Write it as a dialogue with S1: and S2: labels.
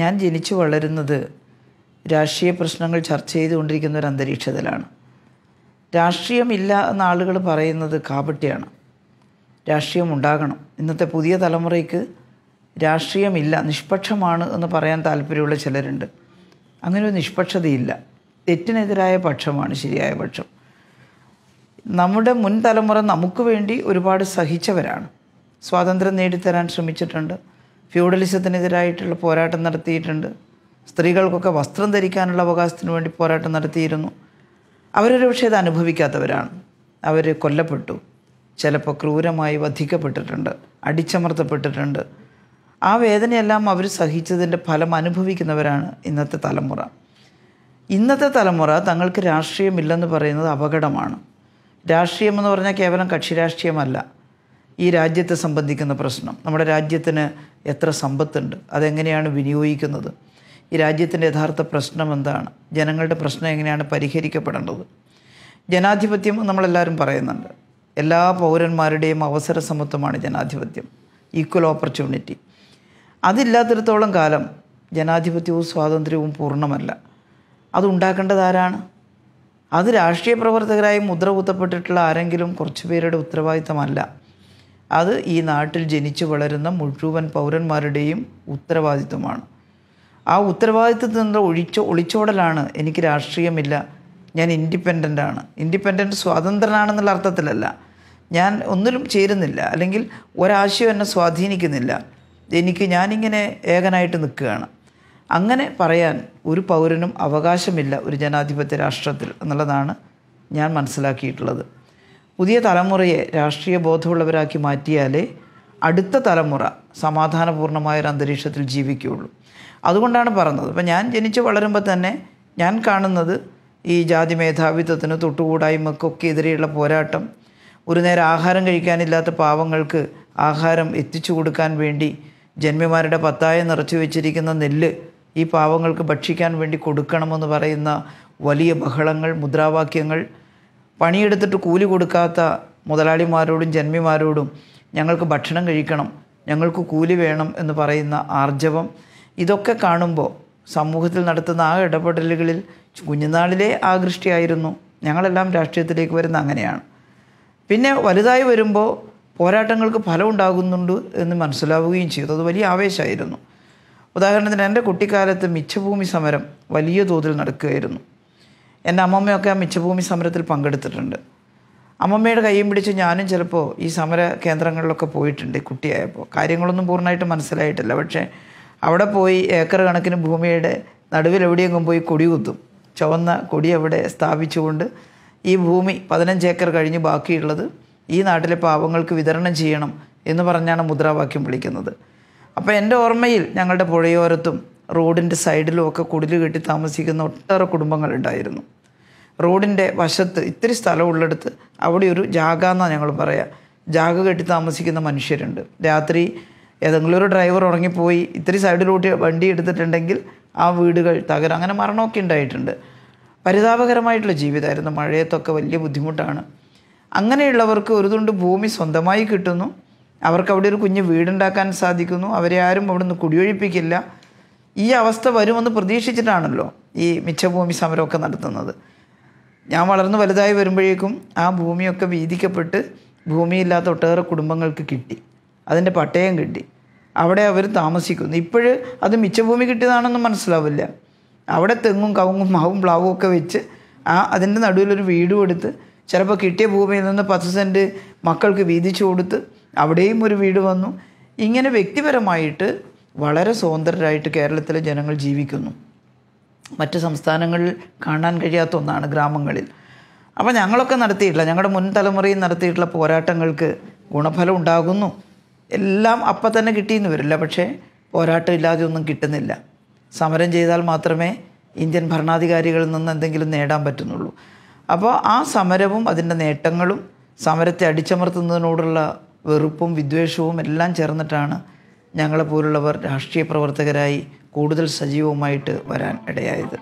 S1: ഞാൻ ജനിച്ചു വളരുന്നത് രാഷ്ട്രീയ പ്രശ്നങ്ങൾ ചർച്ച ചെയ്തുകൊണ്ടിരിക്കുന്ന ഒരു അന്തരീക്ഷത്തിലാണ് രാഷ്ട്രീയമില്ല എന്ന ആളുകൾ പറയുന്നത് കാപട്ടിയാണ് രാഷ്ട്രീയം ഉണ്ടാകണം ഇന്നത്തെ പുതിയ തലമുറയ്ക്ക് രാഷ്ട്രീയമില്ല നിഷ്പക്ഷമാണ് എന്ന് പറയാൻ താല്പര്യമുള്ള ചിലരുണ്ട് അങ്ങനെ ഒരു നിഷ്പക്ഷതയില്ല തെറ്റിനെതിരായ പക്ഷമാണ് ശരിയായ പക്ഷം നമ്മുടെ മുൻ തലമുറ നമുക്ക് വേണ്ടി ഒരുപാട് സഹിച്ചവരാണ് സ്വാതന്ത്ര്യം നേടിത്തരാൻ ശ്രമിച്ചിട്ടുണ്ട് ഫ്യൂഡലിസത്തിനെതിരായിട്ടുള്ള പോരാട്ടം നടത്തിയിട്ടുണ്ട് സ്ത്രീകൾക്കൊക്കെ വസ്ത്രം ധരിക്കാനുള്ള അവകാശത്തിന് വേണ്ടി പോരാട്ടം നടത്തിയിരുന്നു അവരൊരു പക്ഷേ ഇത് അനുഭവിക്കാത്തവരാണ് അവർ കൊല്ലപ്പെട്ടു ചിലപ്പോൾ ക്രൂരമായി വധിക്കപ്പെട്ടിട്ടുണ്ട് അടിച്ചമർത്തപ്പെട്ടിട്ടുണ്ട് ആ വേദനയെല്ലാം അവർ സഹിച്ചതിൻ്റെ ഫലം അനുഭവിക്കുന്നവരാണ് ഇന്നത്തെ തലമുറ ഇന്നത്തെ തലമുറ തങ്ങൾക്ക് രാഷ്ട്രീയമില്ലെന്ന് പറയുന്നത് അപകടമാണ് രാഷ്ട്രീയമെന്ന് പറഞ്ഞാൽ കേവലം കക്ഷി രാഷ്ട്രീയമല്ല ഈ രാജ്യത്തെ സംബന്ധിക്കുന്ന പ്രശ്നം നമ്മുടെ രാജ്യത്തിന് എത്ര സമ്പത്തുണ്ട് അതെങ്ങനെയാണ് വിനിയോഗിക്കുന്നത് ഈ രാജ്യത്തിൻ്റെ യഥാർത്ഥ പ്രശ്നം എന്താണ് ജനങ്ങളുടെ പ്രശ്നം എങ്ങനെയാണ് പരിഹരിക്കപ്പെടേണ്ടത് ജനാധിപത്യം നമ്മളെല്ലാവരും പറയുന്നുണ്ട് എല്ലാ പൗരന്മാരുടെയും അവസര സമത്വമാണ് ജനാധിപത്യം ഈക്വൽ ഓപ്പർച്യൂണിറ്റി അതില്ലാത്തിടത്തോളം കാലം ജനാധിപത്യവും സ്വാതന്ത്ര്യവും പൂർണ്ണമല്ല അതുണ്ടാക്കേണ്ടത് ആരാണ് അത് രാഷ്ട്രീയ പ്രവർത്തകരായി മുദ്ര കുത്തപ്പെട്ടിട്ടുള്ള ആരെങ്കിലും കുറച്ച് പേരുടെ ഉത്തരവാദിത്തമല്ല അത് ഈ നാട്ടിൽ ജനിച്ചു വളരുന്ന മുഴുവൻ പൗരന്മാരുടെയും ഉത്തരവാദിത്വമാണ് ആ ഉത്തരവാദിത്വത്തിൽ നിന്ന് ഒഴിച്ച ഒളിച്ചോടലാണ് എനിക്ക് രാഷ്ട്രീയമില്ല ഞാൻ ഇൻഡിപെൻഡൻ്റാണ് ആണ് ഇൻഡിപെൻഡൻ്റ് സ്വതന്ത്രനാണെന്നുള്ള അർത്ഥത്തിലല്ല ഞാൻ ഒന്നിലും ചേരുന്നില്ല അല്ലെങ്കിൽ ഒരാശയം എന്നെ സ്വാധീനിക്കുന്നില്ല എനിക്ക് ഞാനിങ്ങനെ ഏകനായിട്ട് നിൽക്കുകയാണ് അങ്ങനെ പറയാൻ ഒരു പൗരനും അവകാശമില്ല ഒരു ജനാധിപത്യ രാഷ്ട്രത്തിൽ എന്നുള്ളതാണ് ഞാൻ മനസ്സിലാക്കിയിട്ടുള്ളത് പുതിയ തലമുറയെ രാഷ്ട്രീയ ബോധമുള്ളവരാക്കി മാറ്റിയാലേ അടുത്ത തലമുറ സമാധാനപൂർണ്ണമായ ഒരു അന്തരീക്ഷത്തിൽ ജീവിക്കുകയുള്ളൂ അതുകൊണ്ടാണ് പറഞ്ഞത് അപ്പം ഞാൻ ജനിച്ച് വളരുമ്പോൾ തന്നെ ഞാൻ കാണുന്നത് ഈ ജാതി മേധാവിത്വത്തിന് തൊട്ടുകൂടായ്മക്കൊക്കെ എതിരെയുള്ള പോരാട്ടം ഒരു നേരം ആഹാരം കഴിക്കാനില്ലാത്ത പാവങ്ങൾക്ക് ആഹാരം എത്തിച്ചു കൊടുക്കാൻ വേണ്ടി ജന്മിമാരുടെ പത്തായം നിറച്ചു വെച്ചിരിക്കുന്ന നെല്ല് ഈ പാവങ്ങൾക്ക് ഭക്ഷിക്കാൻ വേണ്ടി കൊടുക്കണമെന്ന് പറയുന്ന വലിയ ബഹളങ്ങൾ മുദ്രാവാക്യങ്ങൾ പണിയെടുത്തിട്ട് കൂലി കൊടുക്കാത്ത മുതലാളിമാരോടും ജന്മിമാരോടും ഞങ്ങൾക്ക് ഭക്ഷണം കഴിക്കണം ഞങ്ങൾക്ക് കൂലി വേണം എന്ന് പറയുന്ന ആർജവം ഇതൊക്കെ കാണുമ്പോൾ സമൂഹത്തിൽ നടത്തുന്ന ആ ഇടപെടലുകളിൽ കുഞ്ഞുനാളിലെ ആകൃഷ്ടിയായിരുന്നു ഞങ്ങളെല്ലാം രാഷ്ട്രീയത്തിലേക്ക് വരുന്ന അങ്ങനെയാണ് പിന്നെ വലുതായി വരുമ്പോൾ പോരാട്ടങ്ങൾക്ക് ഫലം ഉണ്ടാകുന്നുണ്ട് എന്ന് മനസ്സിലാവുകയും ചെയ്തു അത് വലിയ ആവേശമായിരുന്നു ഉദാഹരണത്തിന് എൻ്റെ കുട്ടിക്കാലത്ത് മിച്ചഭൂമി സമരം വലിയ തോതിൽ നടക്കുകയായിരുന്നു എൻ്റെ അമ്മമ്മയൊക്കെ ആ മിച്ചഭൂമി സമരത്തിൽ പങ്കെടുത്തിട്ടുണ്ട് അമ്മമ്മയുടെ കൈയും പിടിച്ച് ഞാനും ചിലപ്പോൾ ഈ സമര കേന്ദ്രങ്ങളിലൊക്കെ പോയിട്ടുണ്ട് കുട്ടിയായപ്പോൾ കാര്യങ്ങളൊന്നും പൂർണ്ണമായിട്ട് മനസ്സിലായിട്ടില്ല പക്ഷേ അവിടെ പോയി ഏക്കർ കണക്കിന് ഭൂമിയുടെ നടുവിൽ പോയി കൊടി കുത്തും ചുവന്ന കൊടി അവിടെ സ്ഥാപിച്ചുകൊണ്ട് ഈ ഭൂമി പതിനഞ്ച് ഏക്കർ കഴിഞ്ഞ് ബാക്കിയുള്ളത് ഈ നാട്ടിലെ പാവങ്ങൾക്ക് വിതരണം ചെയ്യണം എന്ന് പറഞ്ഞാണ് മുദ്രാവാക്യം വിളിക്കുന്നത് അപ്പോൾ എൻ്റെ ഓർമ്മയിൽ ഞങ്ങളുടെ പുഴയോരത്തും റോഡിൻ്റെ സൈഡിലും ഒക്കെ കെട്ടി താമസിക്കുന്ന ഒട്ടേറെ കുടുംബങ്ങളുണ്ടായിരുന്നു റോഡിൻ്റെ വശത്ത് ഇത്തിരി സ്ഥലമുള്ളിടത്ത് അവിടെ ഒരു ജാഗ എന്നാണ് ഞങ്ങൾ പറയുക ജാഗ കെട്ടി താമസിക്കുന്ന മനുഷ്യരുണ്ട് രാത്രി ഏതെങ്കിലും ഒരു ഡ്രൈവർ ഉറങ്ങിപ്പോയി ഇത്തിരി സൈഡിലോട്ട് വണ്ടി എടുത്തിട്ടുണ്ടെങ്കിൽ ആ വീടുകൾ തകരം അങ്ങനെ മരണമൊക്കെ ഉണ്ടായിട്ടുണ്ട് പരിതാപകരമായിട്ടുള്ള ജീവിതമായിരുന്നു മഴയത്തൊക്കെ വലിയ ബുദ്ധിമുട്ടാണ് അങ്ങനെയുള്ളവർക്ക് ഒരു തുണ്ട് ഭൂമി സ്വന്തമായി കിട്ടുന്നു അവർക്ക് അവിടെ ഒരു കുഞ്ഞ് വീടുണ്ടാക്കാൻ സാധിക്കുന്നു അവരെ ആരും അവിടെ നിന്ന് കുടിയൊഴിപ്പിക്കില്ല ഈ അവസ്ഥ വരുമെന്ന് പ്രതീക്ഷിച്ചിട്ടാണല്ലോ ഈ മിച്ചഭൂമി സമരമൊക്കെ നടത്തുന്നത് ഞാൻ വളർന്ന് വലുതായി വരുമ്പോഴേക്കും ആ ഭൂമിയൊക്കെ വീതിക്കപ്പെട്ട് ഭൂമിയില്ലാത്ത ഒട്ടേറെ കുടുംബങ്ങൾക്ക് കിട്ടി അതിൻ്റെ പട്ടയം കിട്ടി അവിടെ അവർ താമസിക്കുന്നു ഇപ്പോഴ് അത് മിച്ചഭൂമി കിട്ടിയതാണെന്നും മനസ്സിലാവില്ല അവിടെ തെങ്ങും കവുങ്ങും മാവും പ്ലാവും ഒക്കെ വെച്ച് ആ അതിൻ്റെ നടുവിലൊരു വീടും എടുത്ത് ചിലപ്പോൾ കിട്ടിയ ഭൂമിയിൽ നിന്ന് പത്ത് സെൻറ്റ് മക്കൾക്ക് വീതിച്ചു കൊടുത്ത് അവിടെയും ഒരു വീട് വന്നു ഇങ്ങനെ വ്യക്തിപരമായിട്ട് വളരെ സ്വതന്ത്രരായിട്ട് കേരളത്തിലെ ജനങ്ങൾ ജീവിക്കുന്നു മറ്റ് സംസ്ഥാനങ്ങളിൽ കാണാൻ കഴിയാത്ത ഒന്നാണ് ഗ്രാമങ്ങളിൽ അപ്പോൾ ഞങ്ങളൊക്കെ നടത്തിയിട്ടില്ല ഞങ്ങളുടെ മുൻ തലമുറയിൽ നടത്തിയിട്ടുള്ള പോരാട്ടങ്ങൾക്ക് ഗുണഫലം ഉണ്ടാകുന്നു എല്ലാം അപ്പം തന്നെ കിട്ടിയെന്ന് വരില്ല പക്ഷേ പോരാട്ടം ഇല്ലാതെ ഒന്നും കിട്ടുന്നില്ല സമരം ചെയ്താൽ മാത്രമേ ഇന്ത്യൻ ഭരണാധികാരികളിൽ നിന്ന് എന്തെങ്കിലും നേടാൻ പറ്റുന്നുള്ളൂ അപ്പോൾ ആ സമരവും അതിൻ്റെ നേട്ടങ്ങളും സമരത്തെ അടിച്ചമർത്തുന്നതിനോടുള്ള വെറുപ്പും വിദ്വേഷവും എല്ലാം ചേർന്നിട്ടാണ് ഞങ്ങളെപ്പോലുള്ളവർ രാഷ്ട്രീയ പ്രവർത്തകരായി കൂടുതൽ സജീവമായിട്ട് വരാൻ ഇടയായത്